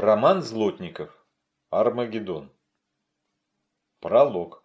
Роман Злотников. Армагеддон. Пролог.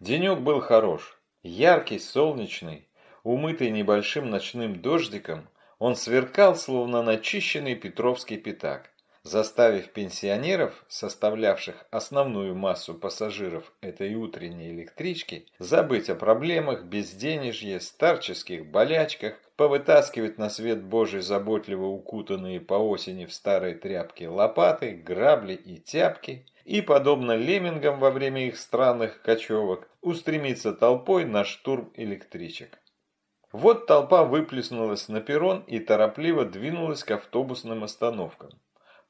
Денек был хорош. Яркий, солнечный, умытый небольшим ночным дождиком, он сверкал, словно начищенный петровский пятак заставив пенсионеров, составлявших основную массу пассажиров этой утренней электрички, забыть о проблемах, безденежье, старческих болячках, повытаскивать на свет Божий заботливо укутанные по осени в старые тряпки лопаты, грабли и тяпки, и, подобно леммингам во время их странных кочевок, устремиться толпой на штурм электричек. Вот толпа выплеснулась на перрон и торопливо двинулась к автобусным остановкам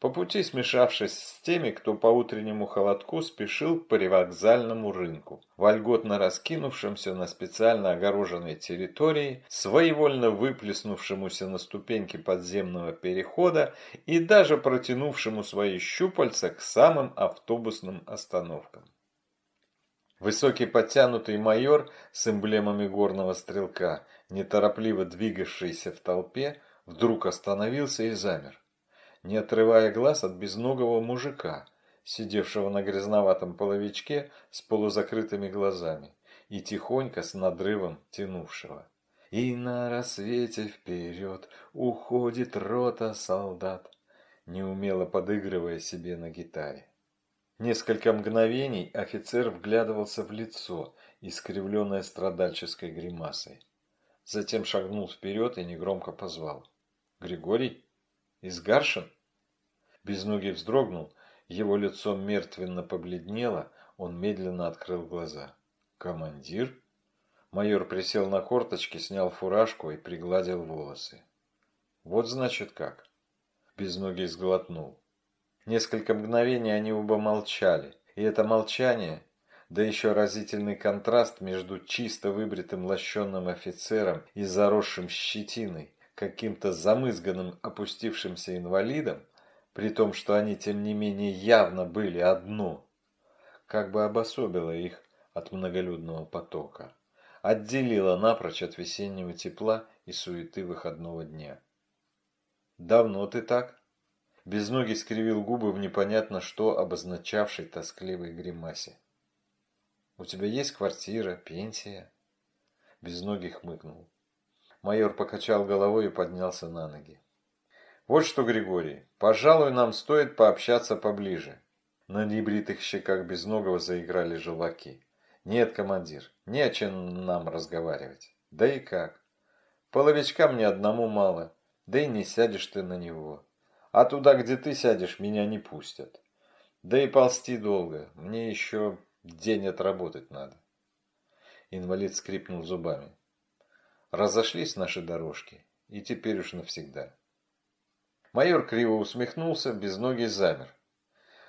по пути смешавшись с теми, кто по утреннему холодку спешил к привокзальному рынку, вольготно раскинувшимся на специально огороженной территории, своевольно выплеснувшемуся на ступеньки подземного перехода и даже протянувшему свои щупальца к самым автобусным остановкам. Высокий подтянутый майор с эмблемами горного стрелка, неторопливо двигавшийся в толпе, вдруг остановился и замер не отрывая глаз от безногого мужика, сидевшего на грязноватом половичке с полузакрытыми глазами и тихонько с надрывом тянувшего. И на рассвете вперед уходит рота солдат, неумело подыгрывая себе на гитаре. Несколько мгновений офицер вглядывался в лицо, искривленное страдальческой гримасой. Затем шагнул вперед и негромко позвал. «Григорий?» Из Гаршин? Безногий вздрогнул, его лицо мертвенно побледнело, он медленно открыл глаза. «Командир?» Майор присел на корточки, снял фуражку и пригладил волосы. «Вот значит как». Безногий сглотнул. Несколько мгновений они оба молчали, и это молчание, да еще разительный контраст между чисто выбритым лощенным офицером и заросшим щетиной, каким-то замызганным опустившимся инвалидом, при том, что они тем не менее явно были одно, как бы обособило их от многолюдного потока, отделило напрочь от весеннего тепла и суеты выходного дня. «Давно ты так?» Безногий скривил губы в непонятно что обозначавшей тоскливой гримасе. «У тебя есть квартира, пенсия?» Безногий хмыкнул. Майор покачал головой и поднялся на ноги. «Вот что, Григорий, пожалуй, нам стоит пообщаться поближе». На небритых щеках Безногого заиграли желваки. «Нет, командир, не о чем нам разговаривать. Да и как? Половичка мне одному мало, да и не сядешь ты на него. А туда, где ты сядешь, меня не пустят. Да и ползти долго, мне еще день отработать надо». Инвалид скрипнул зубами. Разошлись наши дорожки, и теперь уж навсегда. Майор криво усмехнулся, без ноги замер.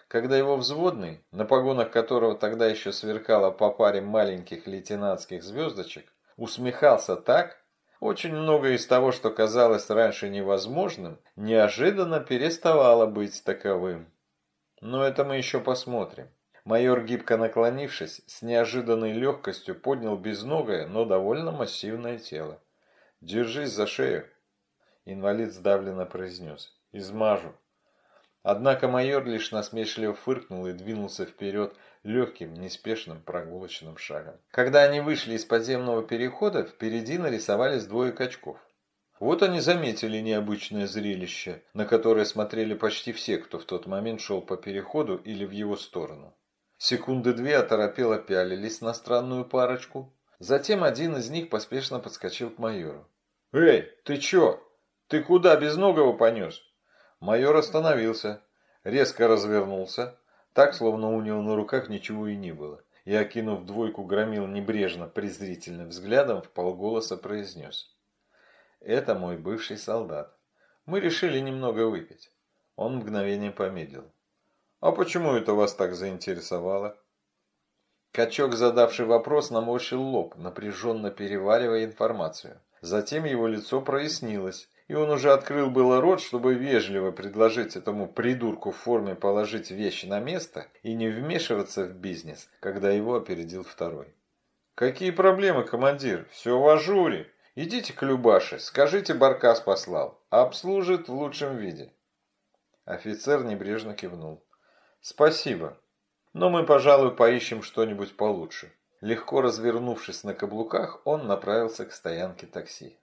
Когда его взводный, на погонах которого тогда еще сверкало по паре маленьких лейтенантских звездочек, усмехался так, очень многое из того, что казалось раньше невозможным, неожиданно переставало быть таковым. Но это мы еще посмотрим. Майор, гибко наклонившись, с неожиданной легкостью поднял безногое, но довольно массивное тело. «Держись за шею!» Инвалид сдавленно произнес. «Измажу!» Однако майор лишь насмешливо фыркнул и двинулся вперед легким, неспешным прогулочным шагом. Когда они вышли из подземного перехода, впереди нарисовались двое качков. Вот они заметили необычное зрелище, на которое смотрели почти все, кто в тот момент шел по переходу или в его сторону. Секунды две оторопело пялились на странную парочку. Затем один из них поспешно подскочил к майору. «Эй, ты чё? Ты куда без ногого понёс?» Майор остановился, резко развернулся, так, словно у него на руках ничего и не было, и, окинув двойку, громил небрежно презрительным взглядом, в полголоса произнёс: «Это мой бывший солдат. Мы решили немного выпить». Он мгновение помедлил. «А почему это вас так заинтересовало?» Качок, задавший вопрос, наморщил лоб, напряженно переваривая информацию. Затем его лицо прояснилось, и он уже открыл было рот, чтобы вежливо предложить этому придурку в форме положить вещи на место и не вмешиваться в бизнес, когда его опередил второй. «Какие проблемы, командир? Все в ажуре. Идите к Любаше, скажите, Баркас послал. Обслужит в лучшем виде». Офицер небрежно кивнул. «Спасибо. Но мы, пожалуй, поищем что-нибудь получше». Легко развернувшись на каблуках, он направился к стоянке такси.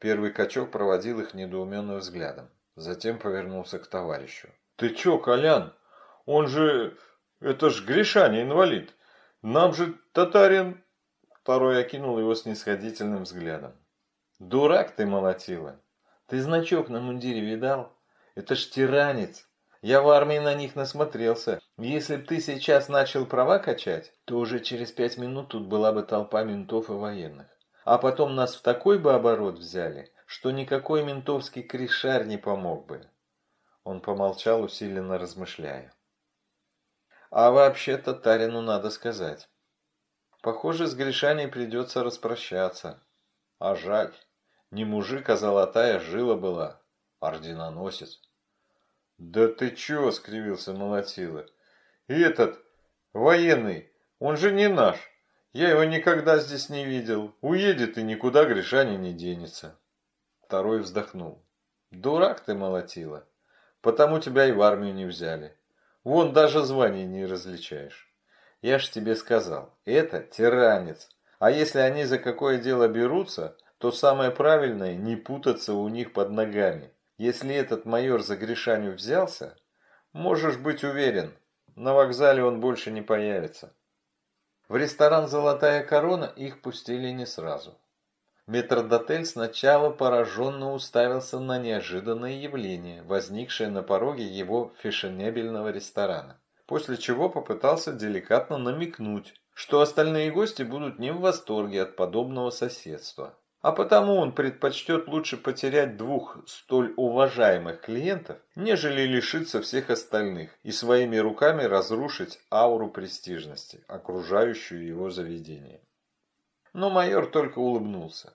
Первый качок проводил их недоуменным взглядом. Затем повернулся к товарищу. «Ты чё, Колян? Он же... Это ж Гришаня, инвалид. Нам же татарин...» Второй окинул его снисходительным взглядом. «Дурак ты, молотила! Ты значок на мундире видал? Это ж тиранец! Я в армии на них насмотрелся. Если б ты сейчас начал права качать, то уже через пять минут тут была бы толпа ментов и военных. А потом нас в такой бы оборот взяли, что никакой ментовский кришар не помог бы. Он помолчал, усиленно размышляя. А вообще-то Тарину надо сказать. Похоже, с Гришаней придется распрощаться. А жаль. Не мужик, а золотая жила была. Орденоносец. «Да ты чего?» – скривился Монатила. «И этот, военный, он же не наш. Я его никогда здесь не видел. Уедет и никуда Гришани не денется». Второй вздохнул. «Дурак ты, Молотила. Потому тебя и в армию не взяли. Вон даже звание не различаешь. Я ж тебе сказал, это тиранец. А если они за какое дело берутся, то самое правильное – не путаться у них под ногами». Если этот майор за Гришаню взялся, можешь быть уверен, на вокзале он больше не появится. В ресторан «Золотая корона» их пустили не сразу. Метродотель сначала пораженно уставился на неожиданное явление, возникшее на пороге его фешенебельного ресторана, после чего попытался деликатно намекнуть, что остальные гости будут не в восторге от подобного соседства. А потому он предпочтет лучше потерять двух столь уважаемых клиентов, нежели лишиться всех остальных и своими руками разрушить ауру престижности, окружающую его заведение. Но майор только улыбнулся.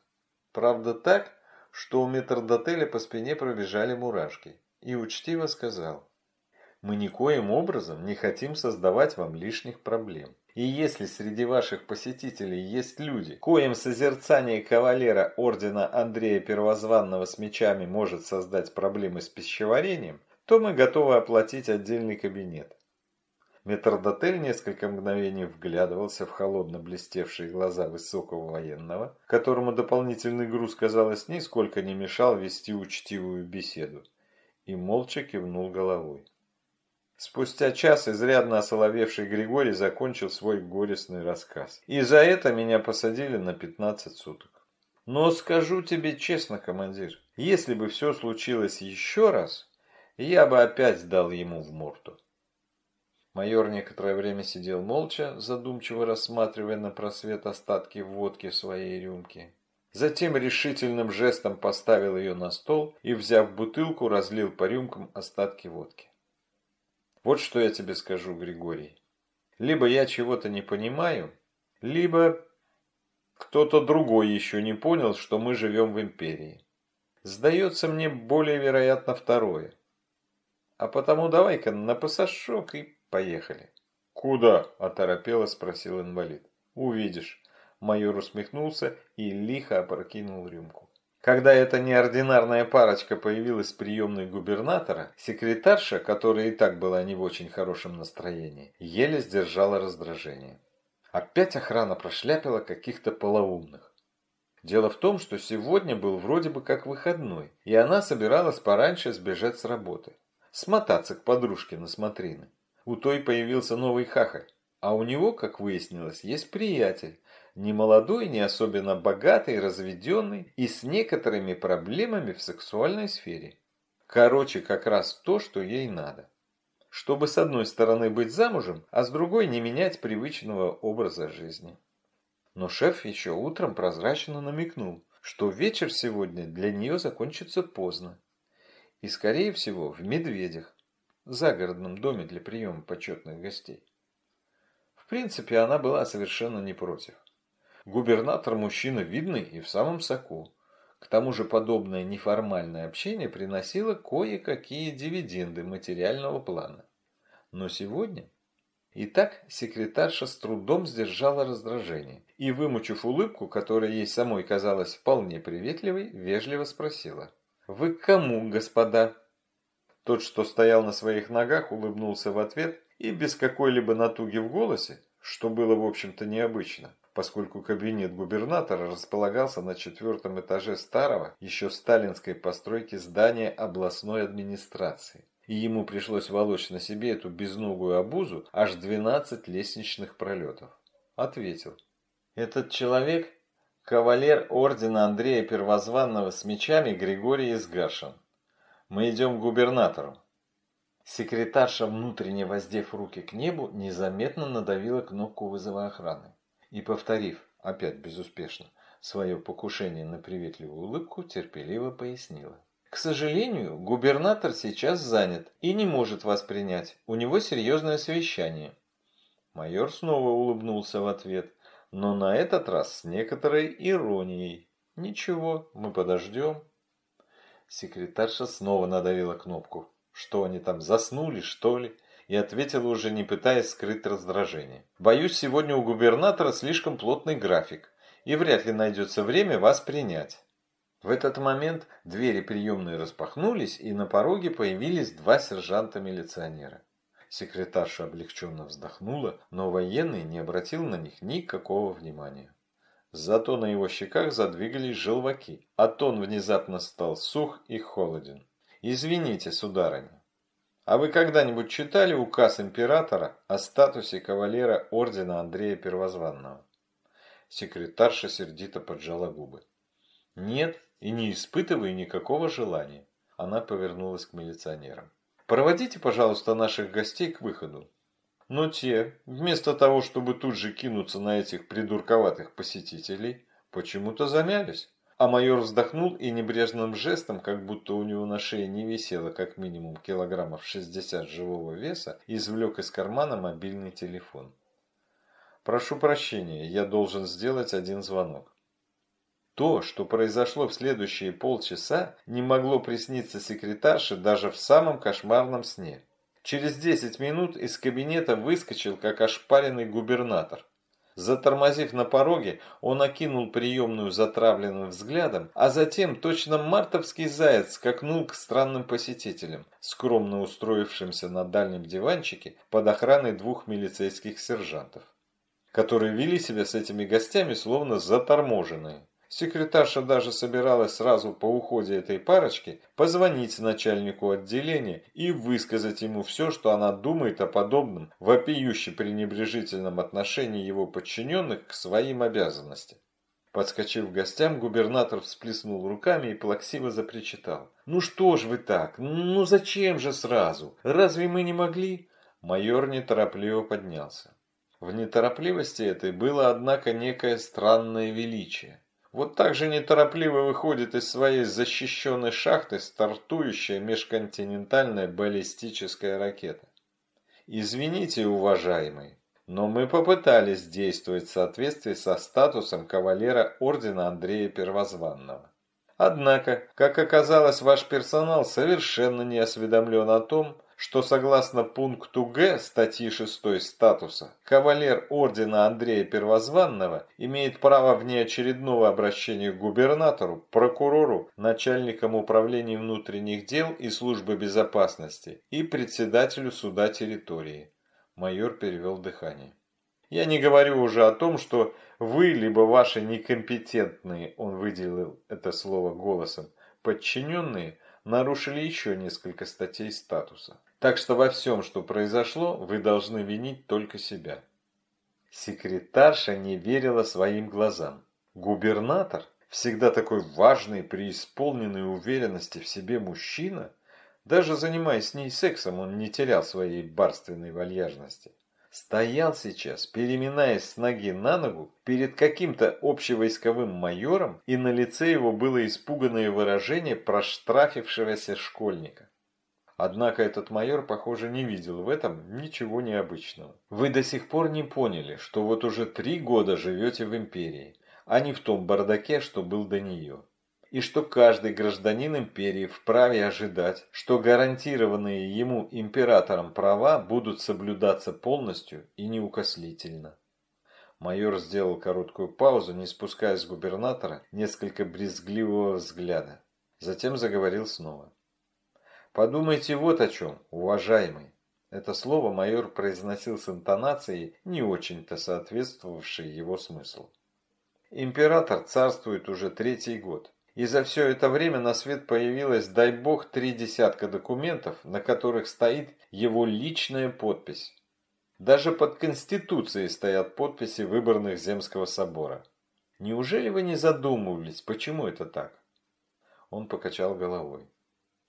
Правда так, что у метрдотеля по спине пробежали мурашки. И учтиво сказал, мы никоим образом не хотим создавать вам лишних проблем. И если среди ваших посетителей есть люди, коим созерцание кавалера ордена Андрея Первозванного с мечами может создать проблемы с пищеварением, то мы готовы оплатить отдельный кабинет. Метродотель несколько мгновений вглядывался в холодно блестевшие глаза высокого военного, которому дополнительный груз, казалось, нисколько не мешал вести учтивую беседу, и молча кивнул головой. Спустя час изрядно осоловевший Григорий закончил свой горестный рассказ. И за это меня посадили на 15 суток. Но скажу тебе честно, командир, если бы все случилось еще раз, я бы опять дал ему в морду. Майор некоторое время сидел молча, задумчиво рассматривая на просвет остатки водки в своей рюмке. Затем решительным жестом поставил ее на стол и, взяв бутылку, разлил по рюмкам остатки водки. Вот что я тебе скажу, Григорий. Либо я чего-то не понимаю, либо кто-то другой еще не понял, что мы живем в империи. Сдается мне более вероятно второе. А потому давай-ка на пассажок и поехали. Куда? – оторопело спросил инвалид. Увидишь. Майор усмехнулся и лихо опрокинул рюмку. Когда эта неординарная парочка появилась в приемной губернатора, секретарша, которая и так была не в очень хорошем настроении, еле сдержала раздражение. Опять охрана прошляпила каких-то полоумных. Дело в том, что сегодня был вроде бы как выходной, и она собиралась пораньше сбежать с работы. Смотаться к подружке на смотрины. У той появился новый хахаль, а у него, как выяснилось, есть приятель, не молодой, не особенно богатый, разведенный и с некоторыми проблемами в сексуальной сфере. Короче, как раз то, что ей надо. Чтобы с одной стороны быть замужем, а с другой не менять привычного образа жизни. Но шеф еще утром прозрачно намекнул, что вечер сегодня для нее закончится поздно. И, скорее всего, в «Медведях», загородном доме для приема почетных гостей. В принципе, она была совершенно не против. Губернатор мужчина видный и в самом соку. К тому же подобное неформальное общение приносило кое-какие дивиденды материального плана. Но сегодня... Итак, секретарша с трудом сдержала раздражение и, вымучив улыбку, которая ей самой казалась вполне приветливой, вежливо спросила. «Вы к кому, господа?» Тот, что стоял на своих ногах, улыбнулся в ответ и без какой-либо натуги в голосе, что было, в общем-то, необычно, поскольку кабинет губернатора располагался на четвертом этаже старого, еще сталинской постройки здания областной администрации. И ему пришлось волочь на себе эту безногую обузу аж 12 лестничных пролетов. Ответил. Этот человек – кавалер ордена Андрея Первозванного с мечами Григорий Изгашин. Мы идем к губернатору. Секретарша, внутренне воздев руки к небу, незаметно надавила кнопку вызова охраны и, повторив, опять безуспешно, свое покушение на приветливую улыбку, терпеливо пояснила. К сожалению, губернатор сейчас занят и не может вас принять. У него серьезное совещание. Майор снова улыбнулся в ответ, но на этот раз с некоторой иронией. Ничего, мы подождем. Секретарша снова надавила кнопку. Что они там, заснули, что ли? и ответила уже не пытаясь скрыть раздражение. «Боюсь, сегодня у губернатора слишком плотный график, и вряд ли найдется время вас принять». В этот момент двери приемной распахнулись, и на пороге появились два сержанта-милиционера. Секретарша облегченно вздохнула, но военный не обратил на них никакого внимания. Зато на его щеках задвигались желваки, а тон внезапно стал сух и холоден. «Извините, сударыня, а вы когда-нибудь читали указ императора о статусе кавалера ордена Андрея Первозванного? Секретарша сердито поджала губы. Нет, и не испытываю никакого желания. Она повернулась к милиционерам. Проводите, пожалуйста, наших гостей к выходу. Но те, вместо того, чтобы тут же кинуться на этих придурковатых посетителей, почему-то замялись. А майор вздохнул и небрежным жестом, как будто у него на шее не висело как минимум килограммов 60 живого веса, извлек из кармана мобильный телефон. «Прошу прощения, я должен сделать один звонок». То, что произошло в следующие полчаса, не могло присниться секретарше даже в самом кошмарном сне. Через 10 минут из кабинета выскочил как ошпаренный губернатор. Затормозив на пороге, он окинул приемную затравленным взглядом, а затем точно мартовский заяц скакнул к странным посетителям, скромно устроившимся на дальнем диванчике под охраной двух милицейских сержантов, которые вели себя с этими гостями словно заторможенные. Секретарша даже собиралась сразу по уходе этой парочки позвонить начальнику отделения и высказать ему все, что она думает о подобном вопиюще пренебрежительном отношении его подчиненных к своим обязанностям. Подскочив к гостям, губернатор всплеснул руками и плаксиво запричитал. «Ну что ж вы так? Ну зачем же сразу? Разве мы не могли?» Майор неторопливо поднялся. В неторопливости этой было, однако, некое странное величие вот так же неторопливо выходит из своей защищенной шахты стартующая межконтинентальная баллистическая ракета. Извините, уважаемый, но мы попытались действовать в соответствии со статусом кавалера Ордена Андрея Первозванного. Однако, как оказалось, ваш персонал совершенно не осведомлен о том, что согласно пункту Г статьи 6 статуса, кавалер ордена Андрея Первозванного имеет право внеочередного обращения к губернатору, прокурору, начальникам управления внутренних дел и службы безопасности и председателю суда территории. Майор перевел дыхание. Я не говорю уже о том, что вы, либо ваши некомпетентные, он выделил это слово голосом, подчиненные, нарушили еще несколько статей статуса. Так что во всем, что произошло, вы должны винить только себя. Секретарша не верила своим глазам. Губернатор, всегда такой важный, преисполненный уверенности в себе мужчина, даже занимаясь с ней сексом, он не терял своей барственной вальяжности. Стоял сейчас, переминаясь с ноги на ногу, перед каким-то общевойсковым майором, и на лице его было испуганное выражение проштрафившегося школьника. Однако этот майор, похоже, не видел в этом ничего необычного. Вы до сих пор не поняли, что вот уже три года живете в империи, а не в том бардаке, что был до нее. И что каждый гражданин империи вправе ожидать, что гарантированные ему императором права будут соблюдаться полностью и неукослительно. Майор сделал короткую паузу, не спуская с губернатора несколько брезгливого взгляда. Затем заговорил снова. Подумайте вот о чем, уважаемый. Это слово майор произносил с интонацией, не очень-то соответствовавшей его смыслу. Император царствует уже третий год. И за все это время на свет появилось, дай бог, три десятка документов, на которых стоит его личная подпись. Даже под Конституцией стоят подписи выборных Земского собора. Неужели вы не задумывались, почему это так? Он покачал головой.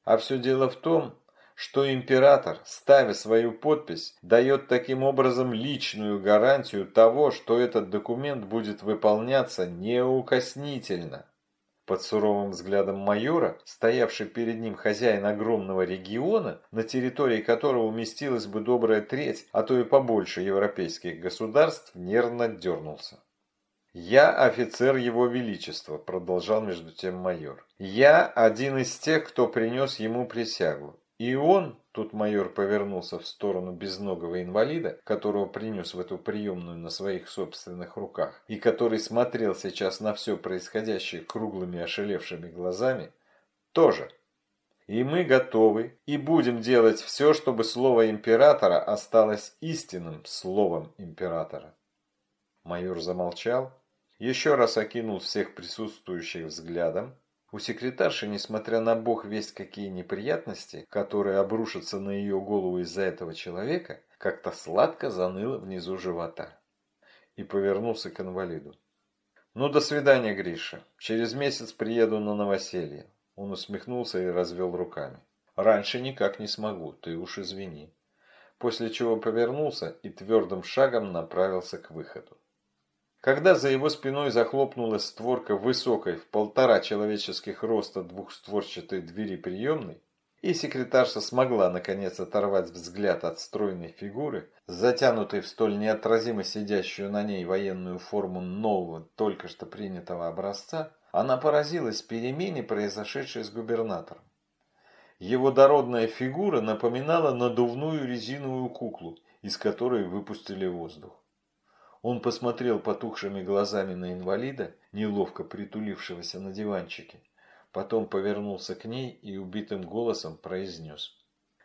А все дело в том, что император, ставя свою подпись, дает таким образом личную гарантию того, что этот документ будет выполняться неукоснительно. Под суровым взглядом майора, стоявший перед ним хозяин огромного региона, на территории которого уместилась бы добрая треть, а то и побольше европейских государств, нервно дернулся. «Я офицер Его Величества», – продолжал между тем майор. «Я один из тех, кто принес ему присягу. И он, тут майор повернулся в сторону безногого инвалида, которого принес в эту приемную на своих собственных руках, и который смотрел сейчас на все происходящее круглыми ошелевшими глазами, тоже. И мы готовы и будем делать все, чтобы слово императора осталось истинным словом императора. Майор замолчал, еще раз окинул всех присутствующих взглядом. У секретарши, несмотря на бог весть какие неприятности, которые обрушатся на ее голову из-за этого человека, как-то сладко заныло внизу живота. И повернулся к инвалиду. «Ну, до свидания, Гриша. Через месяц приеду на новоселье». Он усмехнулся и развел руками. «Раньше никак не смогу, ты уж извини». После чего повернулся и твердым шагом направился к выходу. Когда за его спиной захлопнулась створка высокой в полтора человеческих роста двухстворчатой двери приемной, и секретарша смогла наконец оторвать взгляд от стройной фигуры, затянутой в столь неотразимо сидящую на ней военную форму нового, только что принятого образца, она поразилась перемене, произошедшей с губернатором. Его дородная фигура напоминала надувную резиновую куклу, из которой выпустили воздух. Он посмотрел потухшими глазами на инвалида, неловко притулившегося на диванчике. Потом повернулся к ней и убитым голосом произнес.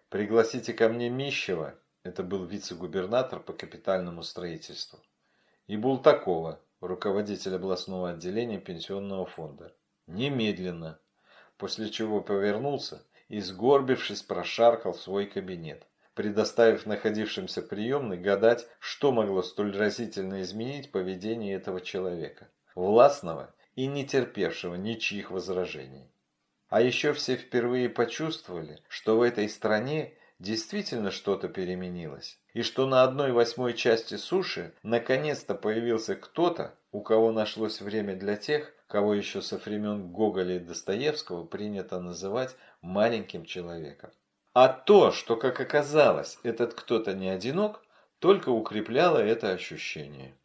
«Пригласите ко мне Мищева» – это был вице-губернатор по капитальному строительству. «И Бултакова» – руководитель областного отделения пенсионного фонда. «Немедленно!» После чего повернулся и, сгорбившись, прошаркал в свой кабинет предоставив находившимся приемной гадать, что могло столь разительно изменить поведение этого человека, властного и не терпевшего ничьих возражений. А еще все впервые почувствовали, что в этой стране действительно что-то переменилось, и что на одной восьмой части суши наконец-то появился кто-то, у кого нашлось время для тех, кого еще со времен Гоголя и Достоевского принято называть «маленьким человеком». А то, что, как оказалось, этот кто-то не одинок, только укрепляло это ощущение.